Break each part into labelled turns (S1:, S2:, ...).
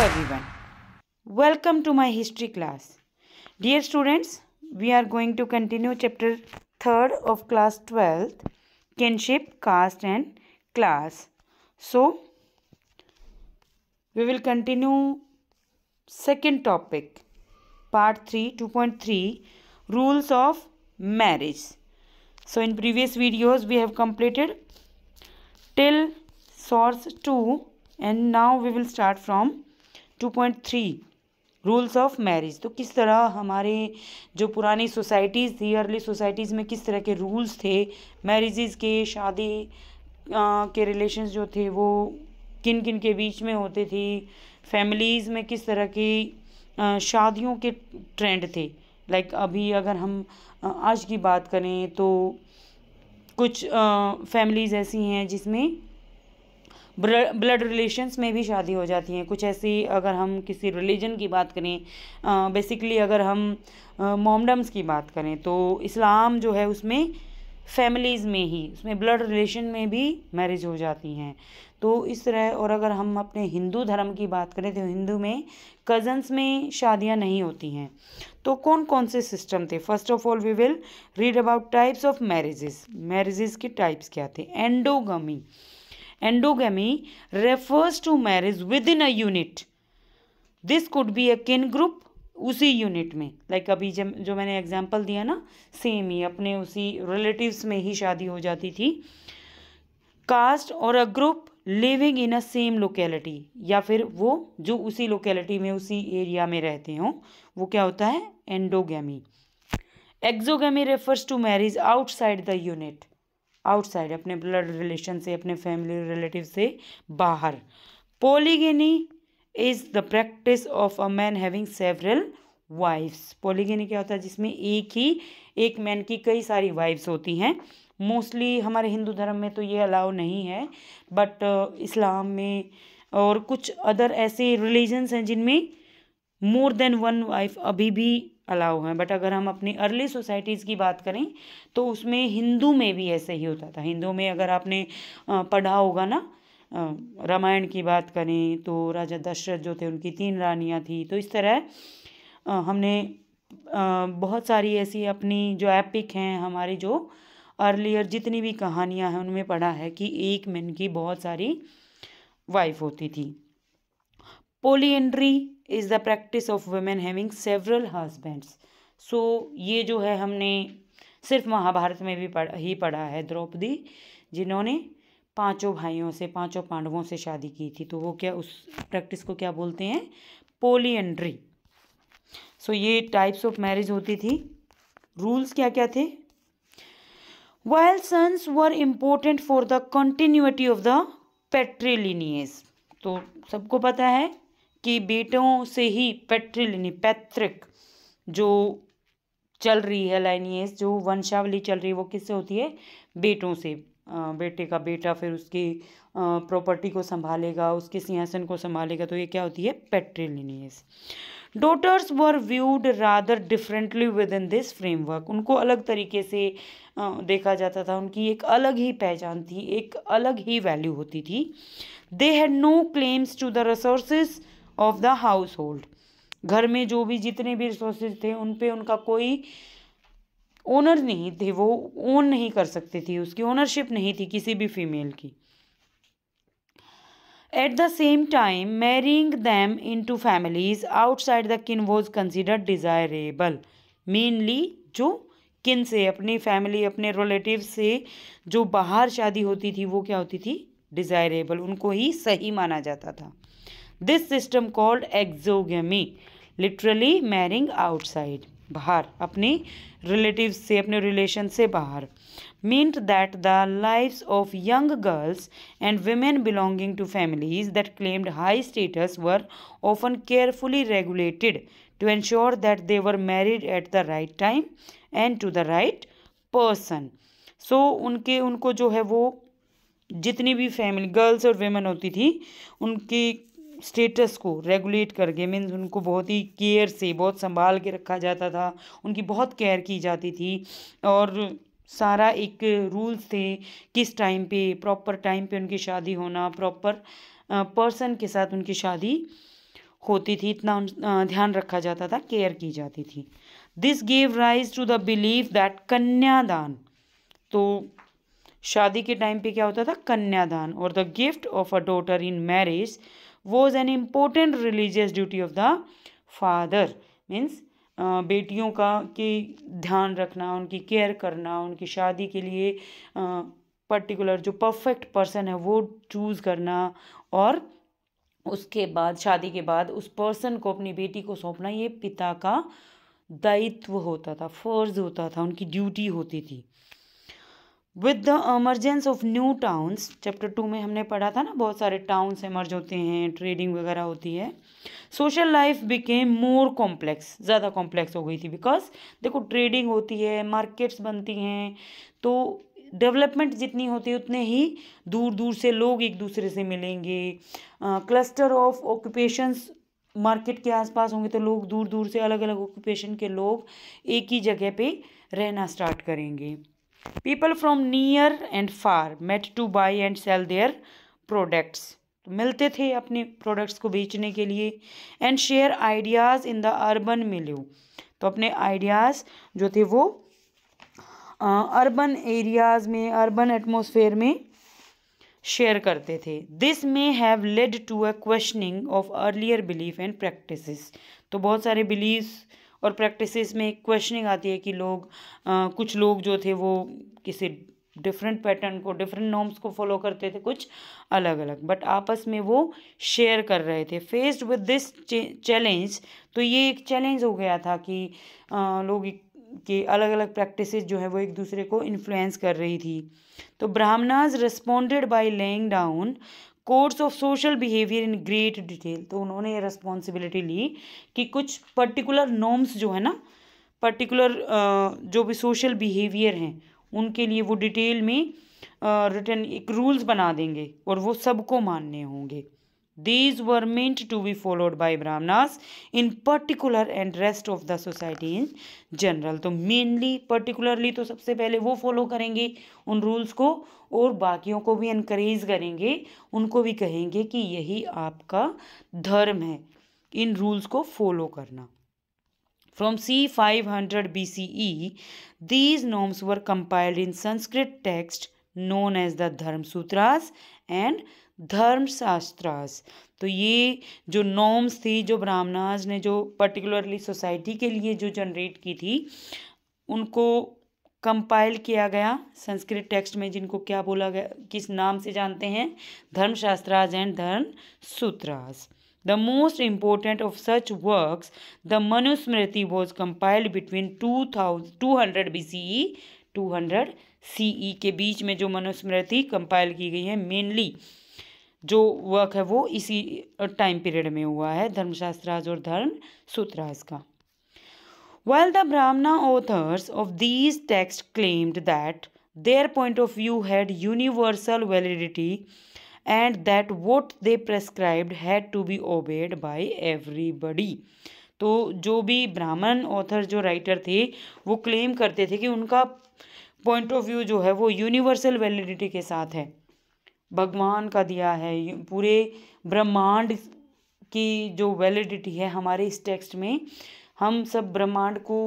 S1: everyone. Welcome to my history class. Dear students, we are going to continue chapter 3rd of class 12th Kinship, Caste and Class. So, we will continue second topic part 3 2.3 Rules of Marriage. So, in previous videos we have completed till source 2 and now we will start from two point three rules of marriage तो किस तरह हमारे जो पुरानी societies थी early societies में किस तरह के रूल्स थे मैरिजेज़ के शादी आ, के रिलेशंस जो थे वो किन किन के बीच में होते थे फैमिलीज़ में किस तरह की शादियों के ट्रेंड थे लाइक like अभी अगर हम आज की बात करें तो कुछ फैमिलीज़ ऐसी हैं जिसमें ब्लड रिलेशंस में भी शादी हो जाती हैं कुछ ऐसी अगर हम किसी रिलीजन की बात करें बेसिकली अगर हम मोमडम्स की बात करें तो इस्लाम जो है उसमें फैमिलीज़ में ही उसमें ब्लड रिलेशन में भी मैरिज हो जाती हैं तो इस तरह और अगर हम अपने हिंदू धर्म की बात करें तो हिंदू में कज़न्स में शादियां नहीं होती हैं तो कौन कौन से सिस्टम थे first of all we will read about types of marriages marriages के टाइप्स क्या थे endogamy endogamy refers to marriage within a unit this could be a kin group उसी यूनिट में लाइक like अभी जब जो मैंने एग्जांपल दिया ना सेम ही अपने उसी रिलेटिव्स में ही शादी हो जाती थी कास्ट और a group living in a same locality या फिर वो जो उसी लोकेलिटी में उसी एरिया में रहते हों वो क्या होता है endogamy exogamy refers to marriage outside the unit outside अपने ब्लड रिलेशन से अपने फैमिली रिलेटिव से बाहर polygyny is the practice of a man having several wifes polygyny क्या होता है जिसमें एक ही एक मैन की कई सारी वाइफ्स होती हैं मोस्टली हमारे हिंदू धर्म में तो ये अलाउ नहीं है बट uh, इस्लाम में और कुछ अदर ऐसे रिलीजन्स हैं जिनमें मोर देन वन वाइफ अभी भी अलाउ हैं बट अगर हम अपनी अर्ली सोसाइटीज़ की बात करें तो उसमें हिंदू में भी ऐसे ही होता था हिंदू में अगर आपने पढ़ा होगा ना रामायण की बात करें तो राजा दशरथ जो थे उनकी तीन रानियाँ थी तो इस तरह हमने बहुत सारी ऐसी अपनी जो एपिक हैं हमारी जो अर्लियर जितनी भी कहानियाँ हैं उनमें पढ़ा है कि एक मैन की बहुत सारी वाइफ होती थी polyandry is the practice of women having several husbands so ये जो है हमने सिर्फ महाभारत में भी पढ़ ही पढ़ा है द्रौपदी जिन्होंने पांचों भाइयों से पांचों पांडवों से शादी की थी तो वो क्या उस प्रैक्टिस को क्या बोलते हैं पोलियंड्री सो so, ये टाइप्स ऑफ मैरिज होती थी रूल्स क्या क्या थे while sons were important for the continuity of the patrilineage तो सबको पता है के बेटों से ही पैट्रिल पैतृक जो चल रही है लाइनियस जो वंशावली चल रही है वो किससे होती है बेटों से बेटे का बेटा फिर उसकी प्रॉपर्टी को संभालेगा उसके सिंहासन को संभालेगा तो ये क्या होती है patrilineage daughters were viewed rather differently within this framework उनको अलग तरीके से देखा जाता था उनकी एक अलग ही पहचान थी एक अलग ही वैल्यू होती थी they had no claims to the resources of the household घर में जो भी जितने भी रिसोर्सेज थे उन पे उनका कोई ओनर नहीं थे वो ओन नहीं कर सकते थे उसकी ओनरशिप नहीं थी किसी भी फीमेल की at the same time marrying them into families outside the kin was consider desirable mainly जो किन से अपनी फैमिली अपने रिलेटिव से जो बाहर शादी होती थी वो क्या होती थी डिज़ायरेबल उनको ही सही माना जाता था this system called exogamy literally marrying outside बाहर अपनी रिलेटिव से अपने रिलेशन से बाहर mean that the life of young girls and women belonging to families that claimed high status were often carefully regulated to ensure that they were married at the right time and to the right person so उनके उनको जो है वो जितनी भी family girls और women होती थी उनकी स्टेटस को रेगुलेट करके मीन्स उनको बहुत ही केयर से बहुत संभाल के रखा जाता था उनकी बहुत केयर की जाती थी और सारा एक रूल्स थे किस टाइम पे प्रॉपर टाइम पे उनकी शादी होना प्रॉपर पर्सन के साथ उनकी शादी होती थी इतना ध्यान रखा जाता था केयर की जाती थी this gave rise to the belief that kanyadan तो शादी के टाइम पे क्या होता था कन्यादान और the gift of a daughter in marriage was an important religious duty of the father means बेटियों का की ध्यान रखना उनकी केयर करना उनकी शादी के लिए पर्टिकुलर जो परफेक्ट पर्सन है वो चूज़ करना और उसके बाद शादी के बाद उस पर्सन को अपनी बेटी को सौंपना ये पिता का दायित्व होता था फ़र्ज होता था उनकी ड्यूटी होती थी with the emergence of new towns chapter two में हमने पढ़ा था ना बहुत सारे टाउन्स एमर्ज होते हैं ट्रेडिंग वगैरह होती है social life became more complex ज़्यादा कॉम्प्लेक्स हो गई थी बिकॉज देखो ट्रेडिंग होती है मार्केट्स बनती हैं तो डेवलपमेंट जितनी होती है उतने ही दूर दूर से लोग एक दूसरे से मिलेंगे क्लस्टर ऑफ ऑक्यूपेशंस मार्केट के आसपास होंगे तो लोग दूर दूर से अलग अलग ऑक्यूपेशन के लोग एक ही जगह पे रहना स्टार्ट करेंगे people from near and far met to buy and sell their products मिलते थे अपने प्रोडक्ट्स को बेचने के लिए and share ideas in the urban milieu तो अपने आइडियाज़ जो थे वो अर्बन एरियाज़ में अर्बन एटमोसफेयर में शेयर करते थे this may have led to a questioning of earlier belief and practice तो बहुत सारे बिलीव्स और प्रैक्टिसेस में क्वेश्चनिंग आती है कि लोग आ, कुछ लोग जो थे वो किसी डिफरेंट पैटर्न को डिफरेंट नॉर्म्स को फॉलो करते थे कुछ अलग अलग बट आपस में वो शेयर कर रहे थे फेस्ड विद दिस चैलेंज तो ये एक चैलेंज हो गया था कि आ, लोग के अलग अलग प्रैक्टिसेस जो है वो एक दूसरे को इन्फ्लुएंस कर रही थी तो Brahmanas responded by laying down codes of social behaviour in great detail तो उन्होंने ये रिस्पॉन्सिबिलिटी ली कि कुछ पर्टिकुलर नॉर्म्स जो है ना पर्टिकुलर जो भी सोशल बिहेवियर हैं उनके लिए वो डिटेल में रिटर्न एक रूल्स बना देंगे और वो सबको मानने होंगे These were meant to be followed by Brahmanas in particular and rest of the society in general. to mainly particularly to sabse pehle wo follow karenge un rules ko aur बाकियों ko bhi encourage karenge unko bhi kahenge ki yahi aapka dharm hai in rules ko follow karna From c. 500 BCE, these norms were compiled in Sanskrit text known as the Dharmasutras and धर्मशास्त्रास तो ये जो norms थी जो ब्राह्मणाज ने जो particularly society के लिए जो जनरेट की थी उनको कंपाइल किया गया संस्कृत टेक्स्ट में जिनको क्या बोला गया किस नाम से जानते हैं Dharmashastras and Dharmasutras The the Manusmriti was such between two Manusmriti, two hundred B C E two hundred C E e के बीच में जो मनुस्मृति कंपाइल की गई है मेनली जो वर्क है वो इसी टाइम पीरियड में हुआ है धर्मशास्त्राज और धर्म सूत्र राज का well the Brahmana authors of these text claimed that their point of view had universal validity and that what they prescribed had to be obeyed by everybody तो जो भी ब्राह्मण ऑथर जो राइटर थे वो क्लेम करते थे कि उनका पॉइंट ऑफ व्यू जो है वो यूनिवर्सल वैलिडिटी के साथ है भगवान का दिया है पूरे ब्रह्मांड की जो वैलिडिटी है हमारे इस टेक्स्ट में हम सब ब्रह्मांड को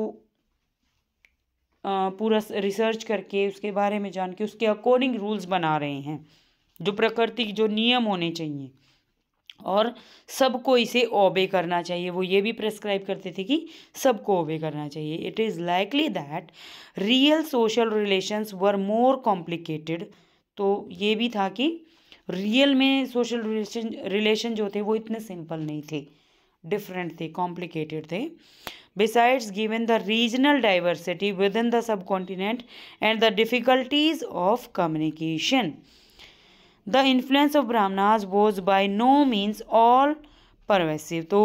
S1: पूरा रिसर्च करके उसके बारे में जान के उसके अकॉर्डिंग रूल्स बना रहे हैं जो प्रकृति के जो नियम होने चाहिए और सबको इसे ओबे करना चाहिए वो ये भी प्रेस्क्राइब करते थे कि सबको ओबे करना चाहिए it is likely that real social relations were more complicated तो ये भी था कि रियल में सोशल रिलेशन रिलेशन जो थे वो इतने सिंपल नहीं थे डिफरेंट थे कॉम्प्लिकेटेड थे besides the regional diversity within the subcontinent and the difficulties of communication the influence of Brahmanas was by no means all pervasive तो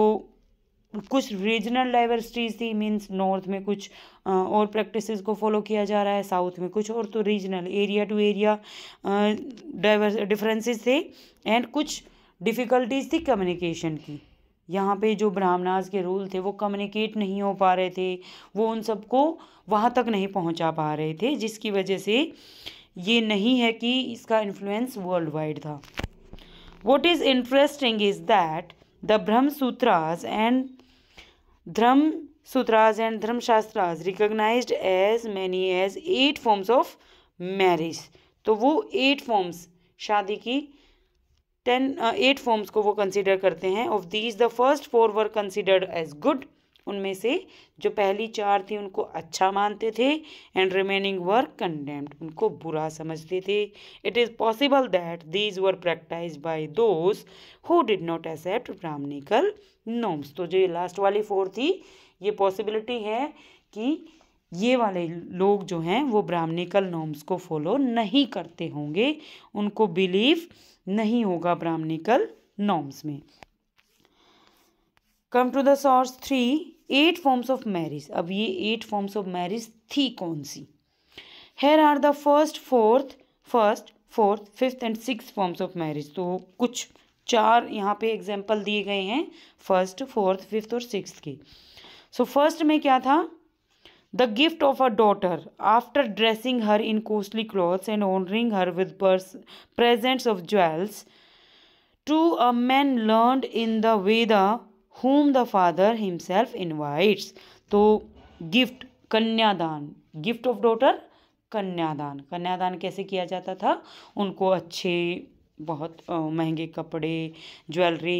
S1: कुछ रीजनल डाइवर्सिटीज थी मीन्स नॉर्थ में कुछ और प्रैक्टिसेस को फॉलो किया जा रहा है साउथ में कुछ और तो regional area to area diverse differences थे एंड कुछ डिफ़िकल्टीज थी कम्युनिकेशन की यहाँ पे जो ब्राह्मणाज के रूल थे वो कम्युनिकेट नहीं हो पा रहे थे वो उन सबको वहाँ तक नहीं पहुँचा पा रहे थे जिसकी वजह से ये नहीं है कि इसका इन्फ्लुएंस वर्ल्ड वाइड था what is interesting is that the Brahma sutras and Dharma sutras and Dharmashastras recognise as many as eight forms of marriage तो वो एट फॉर्म्स शादी की टेन एट फॉर्म्स को वो कंसिडर करते हैं of these the first four were considered as good उनमें से जो पहली चार थी उनको अच्छा मानते थे एंड रिमेनिंग वर कंडेम्ड उनको बुरा समझते थे it is possible that these were practised by those who did not accept Brahmanical norms तो जो ये लास्ट वाली फोर थी ये पॉसिबिलिटी है कि ये वाले लोग जो हैं वो ब्राह्मणिकल नॉर्म्स को फॉलो नहीं करते होंगे उनको बिलीव नहीं होगा ब्राह्मणिकल नॉम्स में come to the source three eight forms of marriage अब ये एट फॉर्म्स ऑफ मैरिज थी कौन सी here are the first fourth first fourth fifth and six forms of marriage तो कुछ चार यहाँ पे एग्जाम्पल दिए गए हैं फर्स्ट फोर्थ फिफ्थ और सिक्स के सो so, फर्स्ट में क्या था the gift of a daughter after dressing her in costly clothes and honouring her with presents of jewels to a man learned in the Veda whom the father himself invites तो gift kanyadan gift of daughter kanyadan kanyadan कैसे किया जाता था उनको अच्छे बहुत महंगे कपड़े ज्वेलरी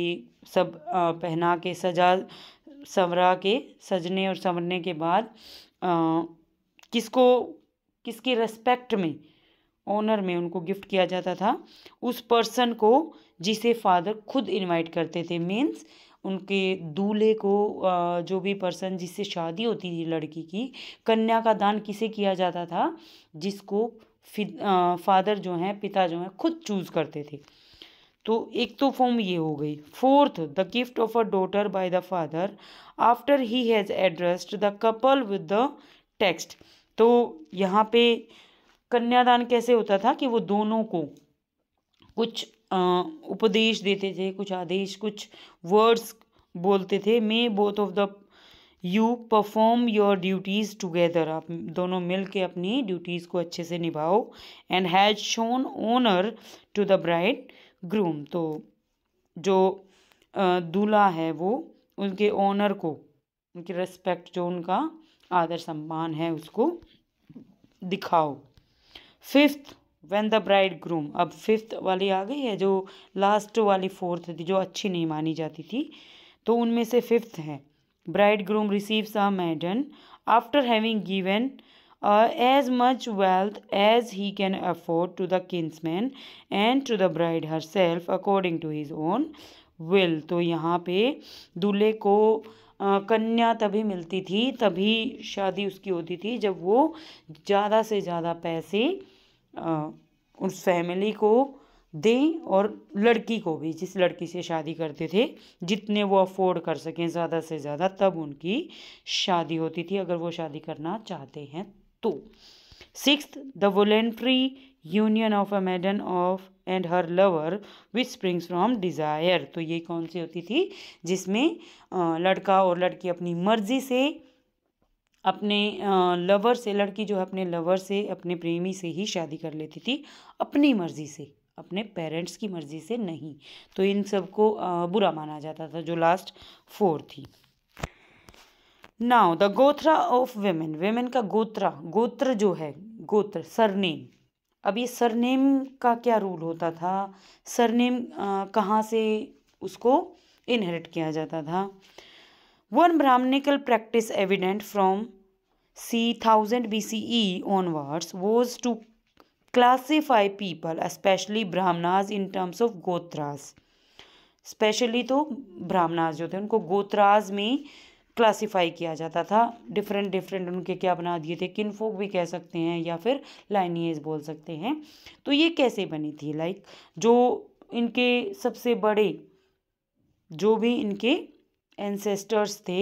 S1: सब पहना के सजा संवरा के सजने और संवरने के बाद किसको किसकी रेस्पेक्ट में ऑनर में उनको गिफ्ट किया जाता था उस पर्सन को जिसे फादर खुद इनवाइट करते थे मीन्स उनके दूल्हे को जो भी पर्सन जिससे शादी होती थी लड़की की कन्या का दान किसे किया जाता था जिसको फादर जो हैं पिता जो हैं खुद चूज़ करते थे तो एक तो फॉर्म ये हो गई fourth the gift of a daughter by the father after he has addressed the couple with the text तो यहाँ पे कन्यादान कैसे होता था कि वो दोनों को कुछ उपदेश देते थे कुछ आदेश कुछ वर्ड्स बोलते थे may both of the you perform your duties together आप दोनों मिल के अपनी ड्यूटीज़ को अच्छे से निभाओ and has shown honour to the bridegroom तो जो दूल्हा है वो उनके ओनर को उनके रेस्पेक्ट जो उनका आदर सम्मान है उसको दिखाओ fifth when the bridegroom अब फिफ्थ वाली आ गई है जो लास्ट वाली फोर्थ थी जो अच्छी नहीं मानी जाती थी तो उनमें से फिफ्थ है bridegroom receives a maiden after having given as much wealth as he can afford to the man and to the bride herself according to his own will तो यहाँ पे दूल्हे को uh, कन्या तभी मिलती थी तभी शादी उसकी होती थी जब वो ज़्यादा से ज़्यादा पैसे उस फैमिली को दें और लड़की को भी जिस लड़की से शादी करते थे जितने वो अफोर्ड कर सकें ज़्यादा से ज़्यादा तब उनकी शादी होती थी अगर वो शादी करना चाहते हैं तो six the voluntary union of a maiden of and her lover which springs from desire तो ये कौन सी होती थी जिसमें लड़का और लड़की अपनी मर्जी से अपने लवर से लड़की जो है अपने लवर से अपने प्रेमी से ही शादी कर लेती थी अपनी मर्ज़ी से अपने पेरेंट्स की मर्ज़ी से नहीं तो इन सबको बुरा माना जाता था जो लास्ट फोर थी now the gotra of women women का गोत्रा गोत्र जो है गोत्र सरनेम अब ये सरनेम का क्या रूल होता था सरनेम कहाँ से उसको इनहेरिट किया जाता था one Brahmanical practice evident from c 1000 BCE onwards was to classify people especially brahmanas in terms of gotras specially तो ब्राह्मणाज जो थे उनको गोत्राज में क्लासीफाई किया जाता था डिफरेंट डिफरेंट उनके क्या बना दिए थे किनफोक भी कह सकते हैं या फिर लाइनियज बोल सकते हैं तो ये कैसे बनी थी लाइक जो इनके सबसे बड़े जो भी इनके एंसेस्टर्स थे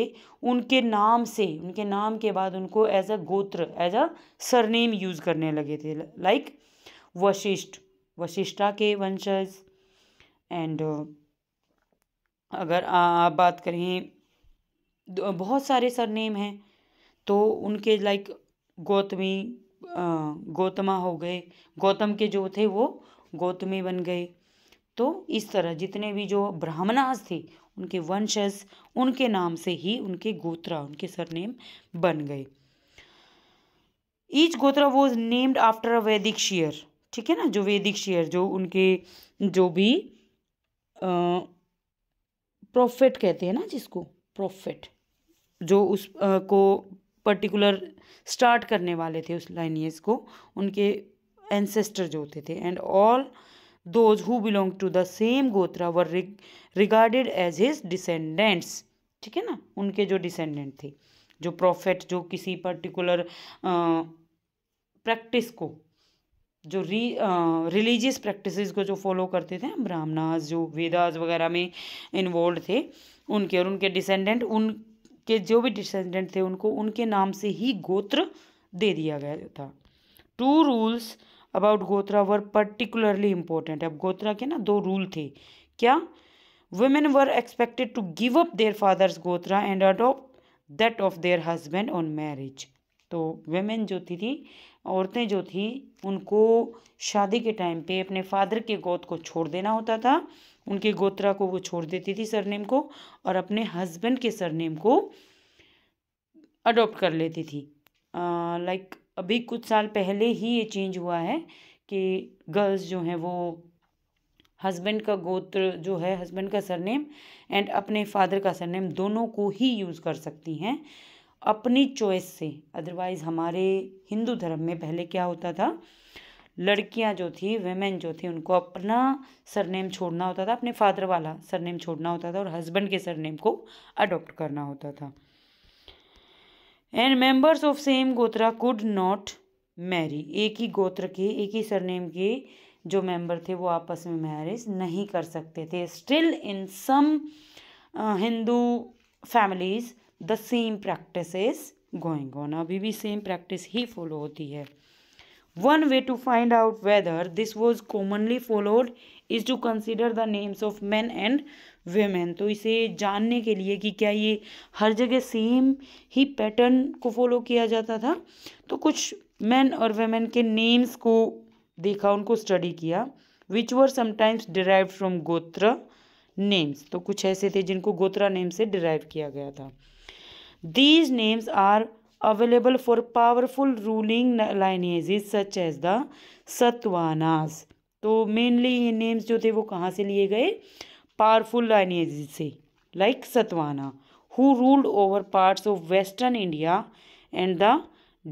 S1: उनके नाम से उनके नाम के बाद उनको एज अ गोत्र एज अ सरनेम यूज़ करने लगे थे लाइक वशिष्ठ वशिष्ठा के वंशज एंड uh, अगर आप बात करें बहुत सारे सरनेम हैं तो उनके लाइक गौतमी गौतमा हो गए गौतम के जो थे वो गौतमी बन गए तो इस तरह जितने भी जो ब्राह्मणास थे उनके वंशज उनके नाम से ही उनके गोत्रा उनके सरनेम बन गए ईच गोत्रा वॉज नेम्ड आफ्टर अ वैदिक शेयर ठीक है ना जो वैदिक शेयर जो उनके जो भी प्रॉफिट कहते हैं ना जिसको प्रॉफिट जो उस आ, को पर्टिकुलर स्टार्ट करने वाले थे उस लाइनियस को उनके एंसेस्टर जो होते थे and all those who belong to the same gotra were regarded as his descendants ठीक है ना उनके जो डिसेंडेंट थे जो प्रॉफिट जो किसी पर्टिकुलर प्रैक्टिस को जो री रिलीजियस प्रैक्टिस को जो फॉलो करते थे ब्राह्मणास जो वेदास वगैरह में इन्वॉल्व थे उनके और उनके डिसेंडेंट उनके जो भी डिसेंडेंट थे उनको उनके नाम से ही गोत्र दे दिया गया था टू रूल्स अबाउट गोत्रा वर पर्टिकुलरली इम्पोर्टेंट अब गोत्रा के ना दो रूल थे क्या women were expected to give up their father's gotra and adopt that of their husband on marriage तो वेमेन जो थी थी औरतें जो थी उनको शादी के टाइम पे अपने फादर के गोत को छोड़ देना होता था उनके गोत्रा को वो छोड़ देती थी सरनेम को और अपने हस्बैंड के सरनेम को अडॉप्ट कर लेती थी लाइक अभी कुछ साल पहले ही ये चेंज हुआ है कि गर्ल्स जो हैं वो हस्बैंड का गोत्र जो है हस्बैंड का सरनेम एंड अपने फादर का सरनेम दोनों को ही यूज़ कर सकती हैं अपनी चॉइस से अदरवाइज़ हमारे हिंदू धर्म में पहले क्या होता था लड़कियां जो थी वेमेन जो थी उनको अपना सरनेम छोड़ना होता था अपने फादर वाला सरनेम छोड़ना होता था और हस्बैंड के सरनेम को अडॉप्ट करना होता था and members of same gotra could not marry एक ही गोत्र के एक ही सरनेम के जो मेंबर थे वो आपस में मैरिज नहीं कर सकते थे still in some Hindu families the same practice is going on अभी भी सेम प्रैक्टिस ही फॉलो होती है one way to find out whether this was commonly followed is to consider the names of man and women तो इसे जानने के लिए कि क्या ये हर जगह सेम ही पैटर्न को फॉलो किया जाता था तो कुछ मैन और वेमेन के नेम्स को देखा उनको स्टडी किया which were sometimes derive from gotra names तो कुछ ऐसे थे जिनको गोत्रा नेम से डिराइव किया गया था these names are available for powerful ruling lineage such as the Satwanas. तो मेनली ये नेम्स जो थे वो कहाँ से लिए गए powerful lineages like सतवाना who ruled over parts of western India and the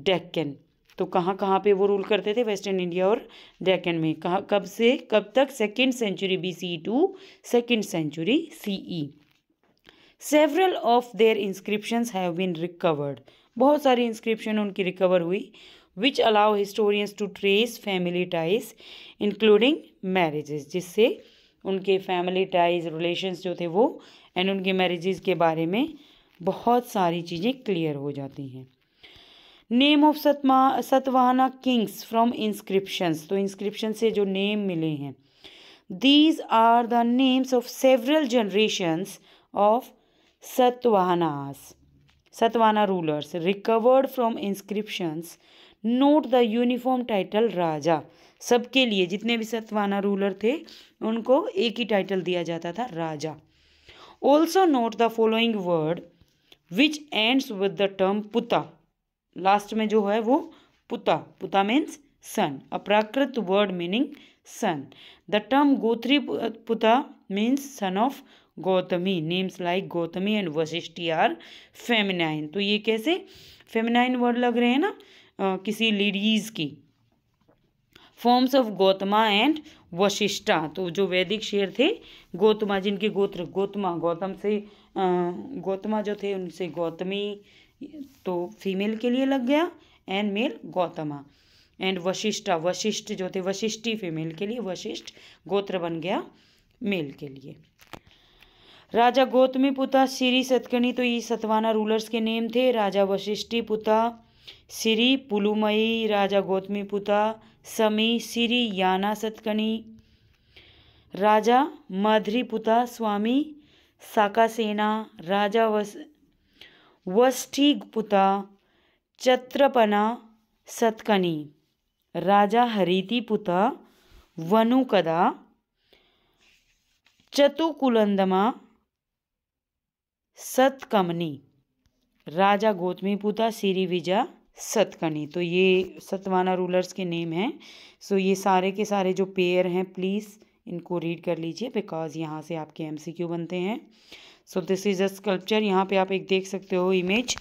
S1: Deccan. तो कहाँ कहाँ पे वो रूल करते थे वेस्टर्न इंडिया और डेकन में कहाँ कब से कब तक second century B C to second century C E several of their inscriptions have been recovered बहुत सारी इंस्क्रिप्शन उनकी रिकवर हुई which allow historians to trace family ties including marriages जिससे उनके फैमिली टाइज रिलेशंस जो थे वो एंड उनके मैरिजेस के बारे में बहुत सारी चीज़ें क्लियर हो जाती हैं नेम ऑफ सतमा सतवाहना किंग्स फ्रॉम इंस्क्रिप्शंस तो इंस्क्रिप्शन से जो नेम मिले हैं these are the names of several generations of Satavahanas Satavahana rulers recovered from inscriptions note the uniform title raja सबके लिए जितने भी सतवाना रूलर थे उनको एक ही टाइटल दिया जाता था raja also note the following word which ends with the term puta last में जो है वो puta puta means son a Prakrit word meaning son the term Gautami puta means son of Gautami names like Gautami and Vashishthi are feminine तो ये कैसे फेमिनाइन वर्ड लग रहे हैं ना आ, किसी लेडीज़ की forms of Gautama and Vashishtha तो जो वैदिक शेर थे गौतमा जिनके गोत्र गौतमा गौतम से गौतमा जो थे उनसे गौतमी तो फीमेल के लिए लग गया and male Gautama and Vashishtha Vashishtha जो थे वशिष्ठी फीमेल के लिए वशिष्ठ गोत्र बन गया मेल के लिए राजा गौतमी पुता श्री सतकनी तो ये सतवाना रूलर्स के नेम थे राजा वशिष्ठी पुता श्री पुलुमई राजा गौतमीपुता समी श्री याना सतकनी राजा माधरीपुता स्वामी साकासेना राजा वस वष्ठीपुता चत्रपना सतकनी राजा हरितिपुता वनुकदा चतुकुलंदमा सतकमनी राजा पुता सीरी विजा सतकनी तो ये सतवाना रूलर्स के नेम हैं सो ये सारे के सारे जो पेयर हैं प्लीज़ इनको रीड कर लीजिए बिकॉज यहाँ से आपके एमसीक्यू बनते हैं so this is a sculpture यहाँ पे आप एक देख सकते हो इमेज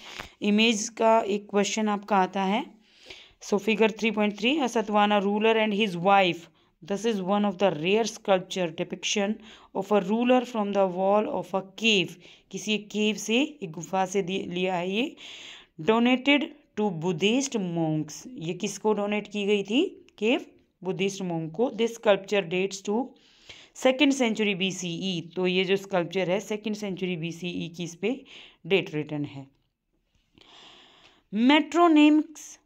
S1: इमेज का एक क्वेश्चन आपका आता है so figure three point three Satavahana ruler and his wife This is one of the rare sculpture depiction of a ruler from the wall of a cave. किसी एक केव से एक गुफा से लिया है ये डोनेटेड टू बुद्धिस्ट मोंक्स ये किसको डोनेट की गई थी केव बुद्धिस्ट मोंग को this sculpture dates to second century B C E तो ये जो स्कल्पचर है second century B C E की इस पर डेट रिटर्न है मेट्रोनेम्स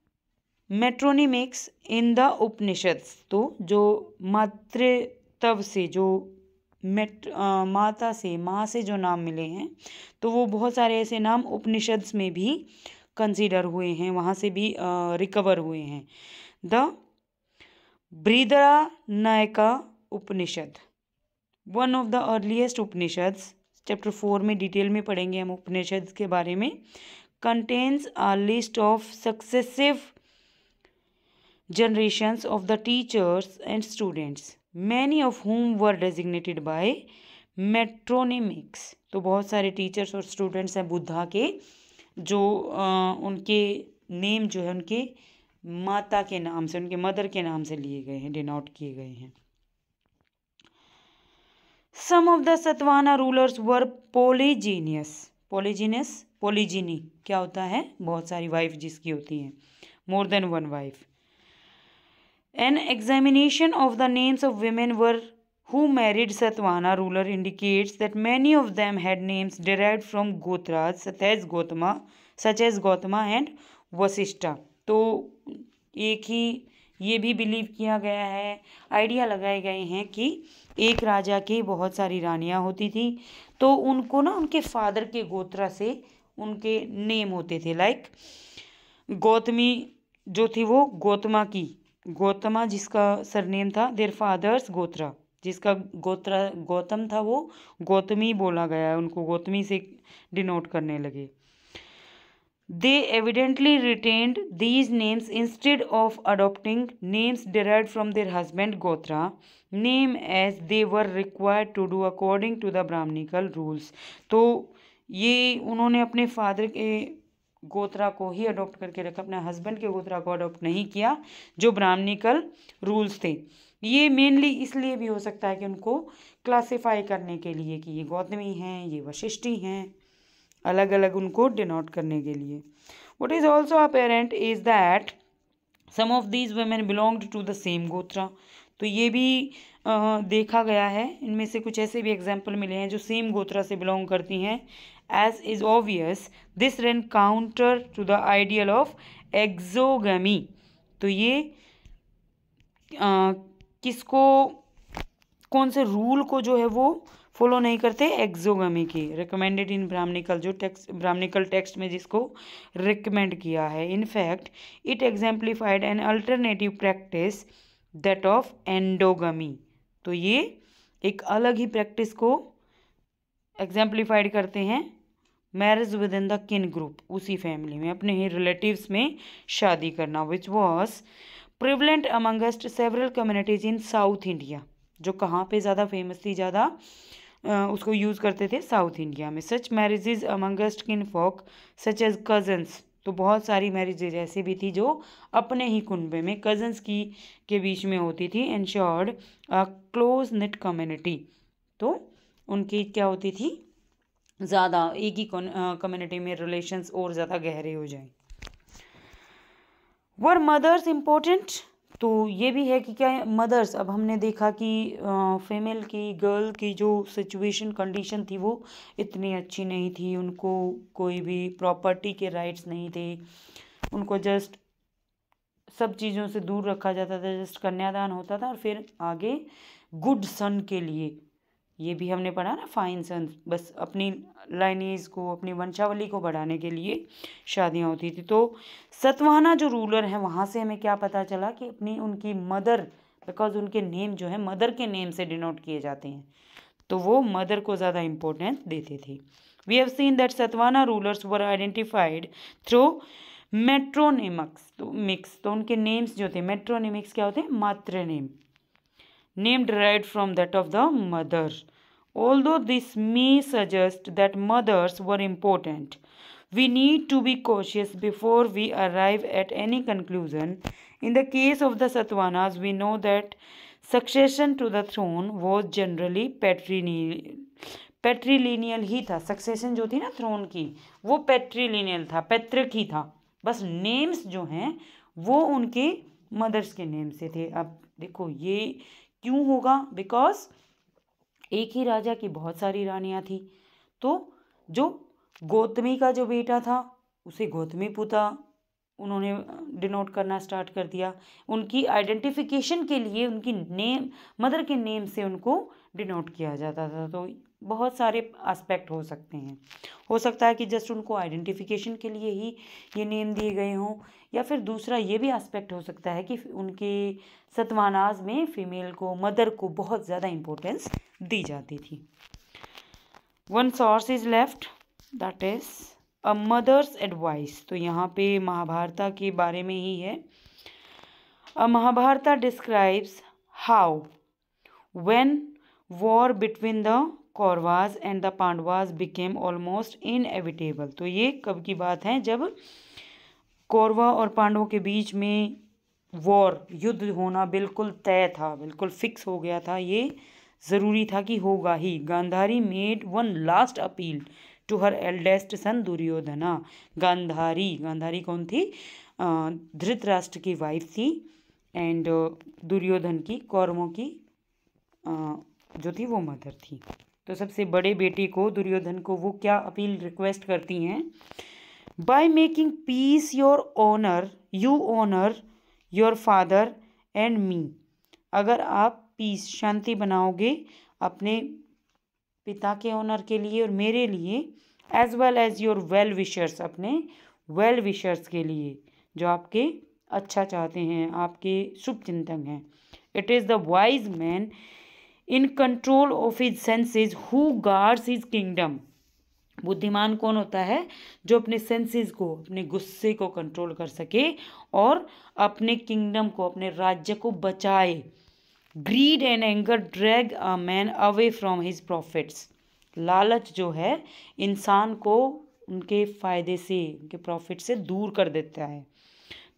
S1: मेट्रोनिमिक्स इन द उपनिषद्स तो जो मातृत्व से जो मेट आ, माता से माँ से जो नाम मिले हैं तो वो बहुत सारे ऐसे नाम उपनिषद्स में भी कंसीडर हुए हैं वहाँ से भी रिकवर हुए हैं the Brihadaranyaka Upanishad one of the earliest Upanishads chapter four में डिटेल में पढ़ेंगे हम उपनिषद के बारे में contains a list of successive generations of the teachers and students, many of whom were designated by matronymics तो बहुत सारे टीचर्स और स्टूडेंट्स हैं बुद्धा के जो आ, उनके नेम जो है उनके माता के नाम से उनके मदर के नाम से लिए गए हैं डिनोट किए गए हैं सम ऑफ द सतवाना रूलर्स वर पोलीजीनियस पोलीजीनियस पोलीजीनी क्या होता है बहुत सारी वाइफ जिसकी होती हैं more than one wife an examination of the names of women were who married सतवाना ruler indicates that many of them had names derive from गोत्राज सतैज गौतमा such as गौतमा and Vashishtha तो एक ही ये भी बिलीव किया गया है आइडिया लगाए गए हैं कि एक राजा की बहुत सारी रानियाँ होती थी तो उनको ना उनके फादर के गोत्रा से उनके नेम होते थे लाइक गौतमी जो थी वो गौतमा की गौतमा जिसका सरनेम था देर फादर्स गोत्रा जिसका गोत्रा गौतम था वो गौतमी बोला गया है उनको गौतमी से डिनोट करने लगे they evidently retained these names instead of adopting names derived from their husband gotra name as they were required to do according to the Brahmanical rules तो ये उन्होंने अपने फादर के गोत्रा को ही अडॉप्ट करके रखा अपने हस्बैंड के गोत्रा को अडॉप्ट नहीं किया जो ब्राह्मणिकल रूल्स थे ये मेनली इसलिए भी हो सकता है कि उनको क्लासिफाई करने के लिए कि ये गौतमी हैं ये वशिष्ठि हैं अलग अलग उनको डिनोट करने के लिए what is also apparent is that some of these women belonged to the same gotra तो ये भी आ, देखा गया है इनमें से कुछ ऐसे भी एग्जाम्पल मिले हैं जो सेम गोत्रा से बिलोंग करती हैं As is obvious, this ran counter to the ideal of exogamy. तो ये आ, किसको कौन से रूल को जो है वो फॉलो नहीं करते एक्जोगमी के रिकमेंडेड इन ब्राह्मणिकल जो टेक्स्ट ब्राह्मणिकल टेक्स्ट में जिसको रिकमेंड किया है in fact it exemplified an alternative practice that of endogamy तो ये एक अलग ही प्रैक्टिस को एग्जाम्प्लीफाइड करते हैं marriage within the kin group उसी फैमिली में अपने ही रिलेटिव्स में शादी करना which was prevalent amongst several communities in south India जो कहाँ पे ज़्यादा फेमस थी ज़्यादा उसको यूज़ करते थे साउथ इंडिया में such marriages amongst kin folk such as cousins तो बहुत सारी मैरिजेज ऐसी भी थी जो अपने ही कुनबे में कजन्स की के बीच में होती थी अ क्लोज निट कम्युनिटी तो उनकी क्या होती थी ज़्यादा एक ही कम्युनिटी में रिलेशंस और ज़्यादा गहरे हो जाएं वर मदर्स इम्पोर्टेंट तो ये भी है कि क्या है मदर्स अब हमने देखा कि फीमेल की गर्ल की जो सिचुएशन कंडीशन थी वो इतनी अच्छी नहीं थी उनको कोई भी प्रॉपर्टी के राइट्स नहीं थे उनको जस्ट सब चीज़ों से दूर रखा जाता था जस्ट कन्यादान होता था और फिर आगे गुड सन के लिए ये भी हमने पढ़ा ना फाइन सन बस अपनी लाइनेज को अपनी वंशावली को बढ़ाने के लिए शादियाँ होती थी तो सतवाना जो रूलर हैं वहाँ से हमें क्या पता चला कि अपनी उनकी मदर बिकॉज उनके नेम जो है मदर के नेम से डिनोट किए जाते हैं तो वो मदर को ज़्यादा इम्पोर्टेंस देते थे we have seen that Satavahana rulers were identified through metronymics तो मिक्स तो उनके नेम्स जो थे मेट्रोनेमिक्स क्या होते हैं मात्र name name derived from that of the mother. Although this may suggest that mothers were important, we need to be cautious before we arrive at any conclusion. In the case of the Satvanas, we know that succession to the throne वो generally पैट्रीनी patrilineal ही था succession जो थी ना throne की वो पैट्रीलिनियल था पैतृक ही था बस नेम्स जो हैं वो उनके मदर्स के नेम से थे अब देखो ये क्यों होगा बिकॉज एक ही राजा की बहुत सारी रानियाँ थी तो जो गौतमी का जो बेटा था उसे गौतमी पुता उन्होंने डिनोट करना स्टार्ट कर दिया उनकी आइडेंटिफिकेशन के लिए उनकी नेम मदर के नेम से उनको डिनोट किया जाता था तो बहुत सारे एस्पेक्ट हो सकते हैं हो सकता है कि जस्ट उनको आइडेंटिफिकेशन के लिए ही ये नेम दिए गए हों या फिर दूसरा ये भी एस्पेक्ट हो सकता है कि उनके सतवानाज में फीमेल को मदर को बहुत ज़्यादा इम्पोर्टेंस दी जाती थी one source is left that is a mother's advice तो यहाँ पे महाभारता के बारे में ही है a Mahabharata describes how when war between the Kauravas and the Pandavas became almost inevitable तो ये कब की बात है जब कौरवा और पांडवों के बीच में वॉर युद्ध होना बिल्कुल तय था बिल्कुल फिक्स हो गया था ये ज़रूरी था कि होगा ही Gandhari made one last appeal to her eldest son Duryodhana Gandhari Gandhari कौन थी धृतराष्ट्र की वाइफ थी एंड दुर्योधन की कौरवों की जो थी वो मदर थी तो सबसे बड़े बेटे को दुर्योधन को वो क्या अपील रिक्वेस्ट करती हैं by making peace your honour you honour your father and me अगर आप पीस शांति बनाओगे अपने पिता के ओनर के लिए और मेरे लिए as well as your well wishers अपने वेल विशर्स के लिए जो आपके अच्छा चाहते हैं आपके शुभ चिंतक हैं it is the wise man in control of his senses who guards his kingdom बुद्धिमान कौन होता है जो अपने सेंसेस को अपने गुस्से को कंट्रोल कर सके और अपने किंगडम को अपने राज्य को बचाए greed and anger drag a man away from his profits लालच जो है इंसान को उनके फायदे से उनके प्रॉफिट से दूर कर देता है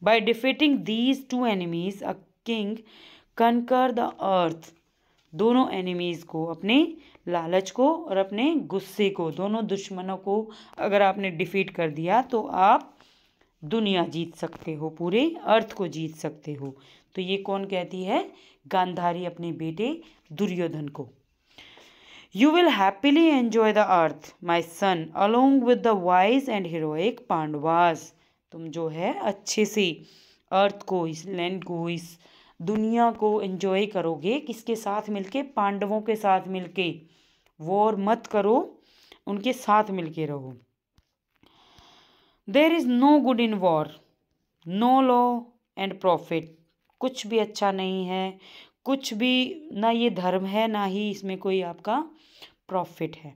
S1: by defeating these two enemies a king conquer the earth दोनों एनिमीज़ को अपने लालच को और अपने गुस्से को दोनों दुश्मनों को अगर आपने डिफीट कर दिया तो आप दुनिया जीत सकते हो पूरे अर्थ को जीत सकते हो तो ये कौन कहती है गांधारी अपने बेटे दुर्योधन को you will happily enjoy the earth my son along with the wise and heroic Pandavas तुम जो है अच्छे से अर्थ को इस लैंड को इस दुनिया को एंजॉय करोगे किसके साथ मिलके पांडवों के साथ मिलके वॉर मत करो उनके साथ मिलके रहो there is no good in war no law and profit कुछ भी अच्छा नहीं है कुछ भी ना ये धर्म है ना ही इसमें कोई आपका प्रॉफिट है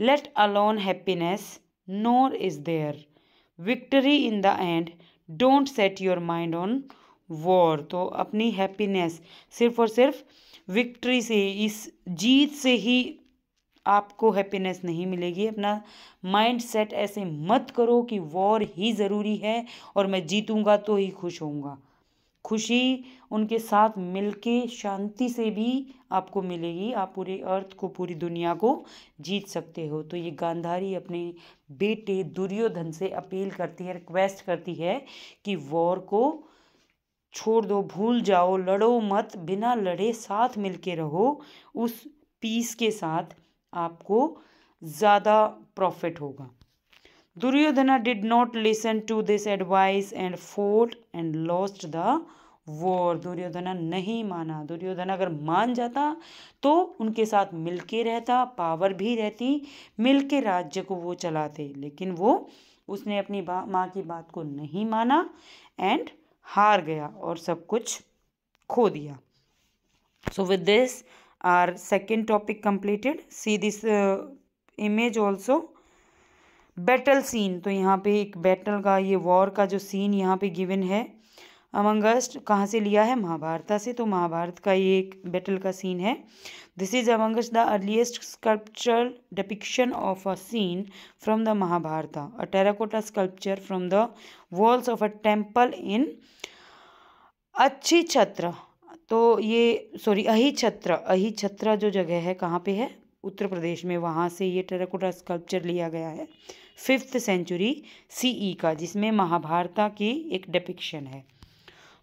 S1: let alone happiness nor is there victory in the end don't set your mind on war तो अपनी हैप्पीनेस सिर्फ और सिर्फ विक्ट्री से इस जीत से ही आपको हैप्पीनेस नहीं मिलेगी अपना माइंड सेट ऐसे मत करो कि वॉर ही ज़रूरी है और मैं जीतूंगा तो ही खुश होऊंगा खुशी उनके साथ मिलके शांति से भी आपको मिलेगी आप पूरे अर्थ को पूरी दुनिया को जीत सकते हो तो ये गांधारी अपने बेटे दुर्योधन से अपील करती है रिक्वेस्ट करती है कि वॉर को छोड़ दो भूल जाओ लड़ो मत बिना लड़े साथ मिल के रहो उस पीस के साथ आपको ज़्यादा प्रॉफिट होगा Duryodhana did not listen to this advice and fought and lost the war Duryodhana नहीं माना दुर्योधना अगर मान जाता तो उनके साथ मिलके रहता पावर भी रहती मिलके राज्य को वो चलाते लेकिन वो उसने अपनी माँ की बात को नहीं माना एंड हार गया और सब कुछ खो दिया so with this our second topic completed see this image also battle scene तो यहाँ पे एक बैटल का ये वॉर का जो सीन यहाँ पे गिवन है अमंगस्ट कहाँ से लिया है महाभारता से तो महाभारत का ये एक बैटल का सीन है this is amongst the earliest sculpture depiction of a scene from the Mahabharata a terracotta sculpture from the walls of a temple in Ahichhatra तो ये सॉरी अही छत्र अही छत्र जो जगह है कहाँ पे है उत्तर प्रदेश में वहाँ से ये टेराकोटा स्कल्पचर लिया गया है फिफ्थ सेंचुरी सीई का जिसमें महाभारता की एक डिपिक्शन है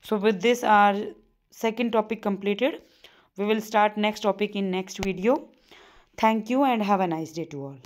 S1: so with this our second topic completed we will start next topic in next video thank you and have a nice day to all